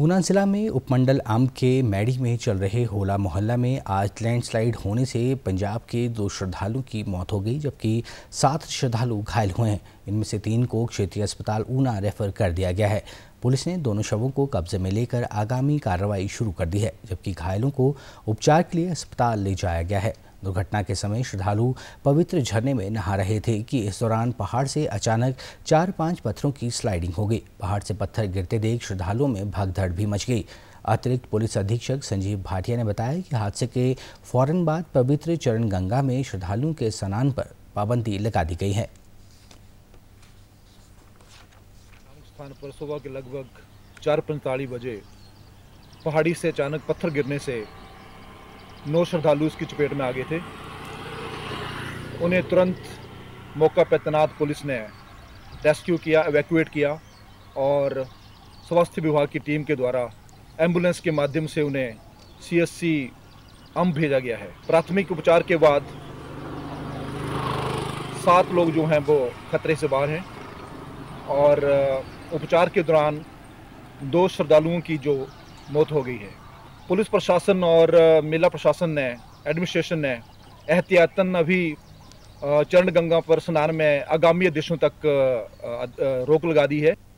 ऊना जिला में उपमंडल आम के मैडी में चल रहे होला मोहल्ला में आज लैंडस्लाइड होने से पंजाब के दो श्रद्धालुओं की मौत हो गई जबकि सात श्रद्धालु घायल हुए हैं इनमें से तीन को क्षेत्रीय अस्पताल ऊना रेफर कर दिया गया है पुलिस ने दोनों शवों को कब्जे में लेकर आगामी कार्रवाई शुरू कर दी है जबकि घायलों को उपचार के लिए अस्पताल ले जाया गया है दुर्घटना के समय श्रद्धालु पवित्र झरने में नहा रहे थे कि इस दौरान पहाड़ से अचानक चार पांच पत्थरों की स्लाइडिंग हो गई पहाड़ से पत्थर गिरते देख श्रद्धालुओं में भगदड़ भी मच गई अतिरिक्त पुलिस अधीक्षक संजीव भाटिया ने बताया कि हादसे के फौरन बाद पवित्र चरण गंगा में श्रद्धालुओं के स्नान पर पाबंदी लगा दी गई है स्थान पर सुबह के लगभग चार पैंतालीस बजे पहाड़ी से अचानक पत्थर गिरने से नौ श्रद्धालु उसकी चपेट में आ गए थे उन्हें तुरंत मौका पर तैनात पुलिस ने रेस्क्यू किया एवैक्यूएट किया और स्वास्थ्य विभाग की टीम के द्वारा एम्बुलेंस के माध्यम से उन्हें सी एस सी अम्ब भेजा गया है प्राथमिक उपचार के बाद सात लोग जो हैं वो खतरे से बाहर हैं और उपचार के दौरान दो श्रद्धालुओं की जो मौत हो गई है पुलिस प्रशासन और मेला प्रशासन ने एडमिनिस्ट्रेशन ने एहतियातन अभी चरण गंगा पर स्नान में आगामी आदेशों तक रोक लगा दी है